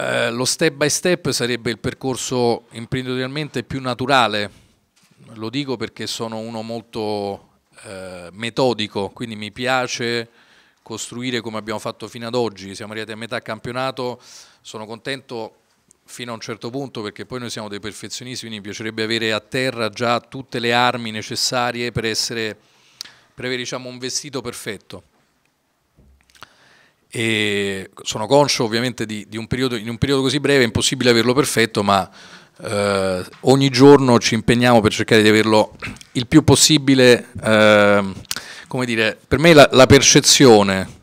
Eh, lo step by step sarebbe il percorso imprenditorialmente più naturale, lo dico perché sono uno molto eh, metodico, quindi mi piace costruire come abbiamo fatto fino ad oggi, siamo arrivati a metà campionato, sono contento fino a un certo punto perché poi noi siamo dei perfezionisti, quindi mi piacerebbe avere a terra già tutte le armi necessarie per, essere, per avere diciamo, un vestito perfetto e sono conscio ovviamente di, di un periodo, in un periodo così breve è impossibile averlo perfetto, ma eh, ogni giorno ci impegniamo per cercare di averlo il più possibile, eh, come dire, per me la, la, percezione,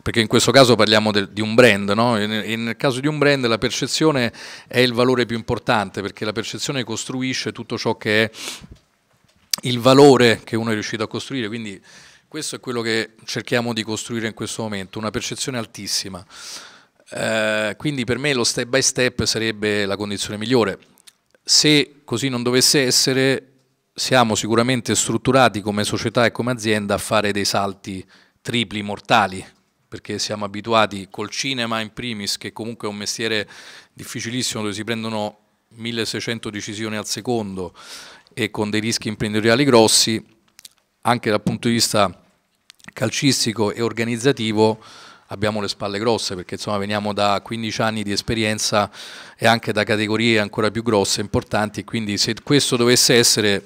perché in questo caso parliamo del, di un brand, no? e nel caso di un brand la percezione è il valore più importante, perché la percezione costruisce tutto ciò che è il valore che uno è riuscito a costruire, quindi questo è quello che cerchiamo di costruire in questo momento, una percezione altissima. Eh, quindi per me lo step by step sarebbe la condizione migliore. Se così non dovesse essere, siamo sicuramente strutturati come società e come azienda a fare dei salti tripli mortali, perché siamo abituati col cinema in primis, che comunque è un mestiere difficilissimo dove si prendono 1600 decisioni al secondo e con dei rischi imprenditoriali grossi, anche dal punto di vista calcistico e organizzativo abbiamo le spalle grosse perché insomma veniamo da 15 anni di esperienza e anche da categorie ancora più grosse, e importanti, quindi se questo dovesse essere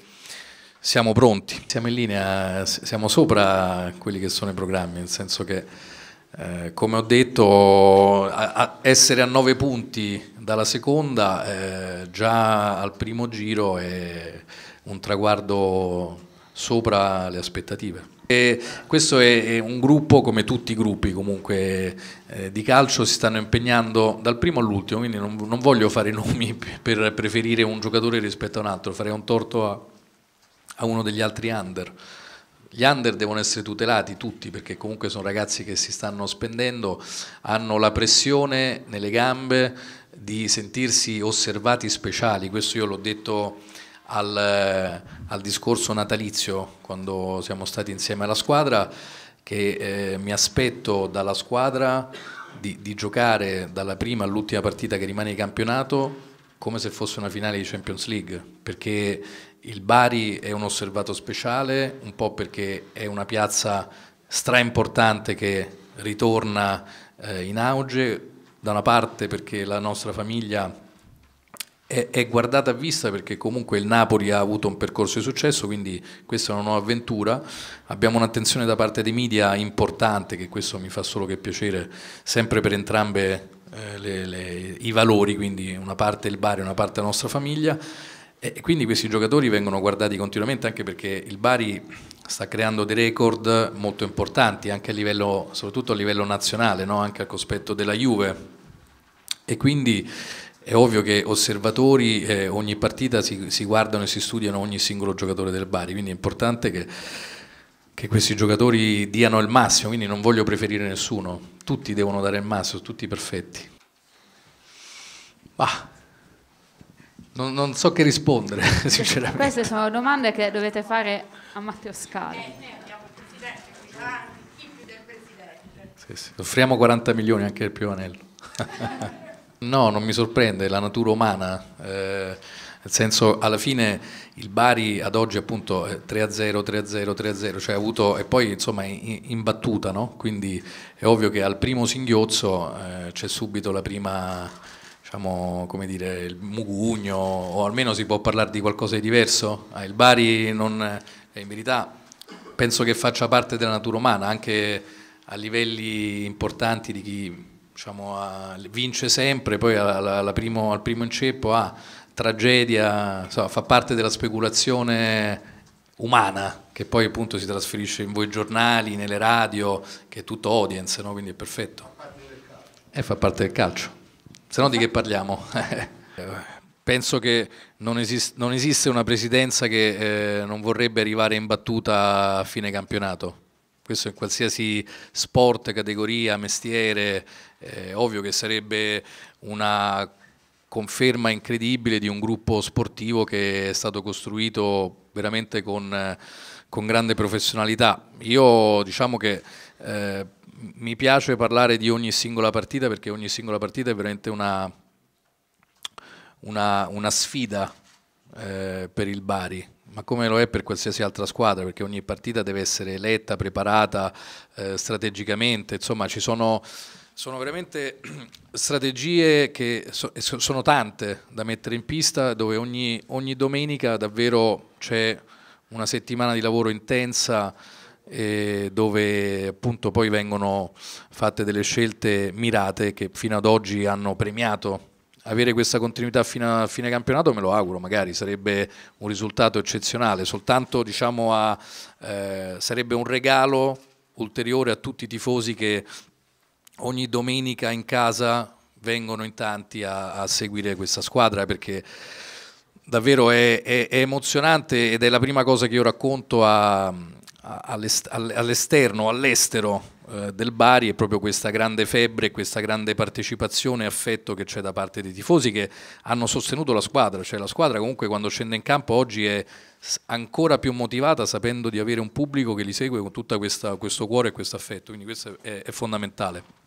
siamo pronti, siamo in linea, siamo sopra quelli che sono i programmi, nel senso che eh, come ho detto a, a essere a 9 punti dalla seconda eh, già al primo giro è un traguardo sopra le aspettative. E questo è, un gruppo come tutti i gruppi comunque eh, di calcio si stanno impegnando dal primo all'ultimo, quindi non, non, voglio fare nomi per preferire un giocatore rispetto a un altro, farei un torto a, a uno degli altri under. Gli under devono essere tutelati tutti perché comunque sono ragazzi che si stanno spendendo, hanno la pressione nelle gambe di sentirsi osservati speciali, questo io l'ho detto al, eh, al discorso natalizio quando siamo stati insieme alla squadra che eh, mi aspetto dalla squadra di, di giocare dalla prima all'ultima partita che rimane di campionato come se fosse una finale di Champions League, perché il Bari è un osservato speciale, un po' perché è una piazza straimportante che ritorna eh, in auge, da una parte perché la nostra famiglia è, è, guardata a vista perché comunque il Napoli ha avuto un percorso di successo, quindi questa è una nuova avventura. Abbiamo un'attenzione da parte dei media importante, che questo mi fa solo che piacere, sempre per entrambe eh, le, le, i valori, quindi una parte il Bari e una parte la nostra famiglia. E quindi questi giocatori vengono guardati continuamente anche perché il Bari sta creando dei record molto importanti anche a livello, soprattutto a livello nazionale, no? anche al cospetto della Juve. E quindi è ovvio che osservatori eh, ogni partita si, si, guardano e si studiano ogni singolo giocatore del Bari, quindi è importante che, che, questi giocatori diano il massimo, quindi non voglio preferire nessuno, tutti devono dare il massimo, tutti perfetti. Bah. Non, non so che rispondere, sinceramente. Queste sono domande che dovete fare a Matteo Scali. Eh, noi abbiamo il presidente, quindi più del presidente. Sì, sì. Offriamo 40 milioni anche al più anello. No, non mi sorprende, la natura umana. Eh, nel senso, alla fine il Bari ad oggi appunto 3-0, 3-0, 3-0, cioè ha avuto, e poi insomma in, in battuta, no? Quindi è ovvio che al primo singhiozzo eh, c'è subito la prima, diciamo, come dire, il mugugno, o almeno si può parlare di qualcosa di diverso. Ah, il Bari non, in verità penso che faccia parte della natura umana, anche a livelli importanti di chi diciamo, a, vince sempre, poi alla, alla primo, al primo inceppo ha ah, tragedia, insomma, fa parte della speculazione umana che poi appunto si trasferisce in voi giornali, nelle radio, che è tutto audience, no? quindi è perfetto. E eh, fa parte del calcio. Se no di che parliamo? Eh, penso che non, esist non, esiste una presidenza che eh, non vorrebbe arrivare in battuta a fine campionato questo in qualsiasi sport, categoria, mestiere, eh, ovvio che sarebbe una conferma incredibile di un gruppo sportivo che è stato costruito veramente con, con grande professionalità. Io diciamo che eh, mi piace parlare di ogni singola partita perché ogni singola partita è veramente una, una, una sfida eh, per il Bari, ma come lo è per qualsiasi altra squadra, perché ogni partita deve essere letta, preparata eh, strategicamente, insomma ci sono, sono veramente strategie che so, sono tante da mettere in pista, dove ogni, ogni domenica davvero c'è una settimana di lavoro intensa dove appunto poi vengono fatte delle scelte mirate che fino ad oggi hanno premiato avere questa continuità fino a fine campionato me lo auguro, magari sarebbe un risultato eccezionale, soltanto diciamo, a, eh, sarebbe un regalo ulteriore a tutti i tifosi che ogni domenica in casa vengono in tanti a, a seguire questa squadra perché davvero è, è, è, emozionante ed è la prima cosa che io racconto all'esterno, all'estero eh, del Bari è proprio questa grande febbre, questa grande partecipazione e affetto che c'è da parte dei tifosi che hanno sostenuto la squadra, cioè la squadra comunque quando scende in campo oggi è ancora più motivata sapendo di avere un pubblico che li segue con tutto questo cuore e questo affetto, quindi questo è, è fondamentale.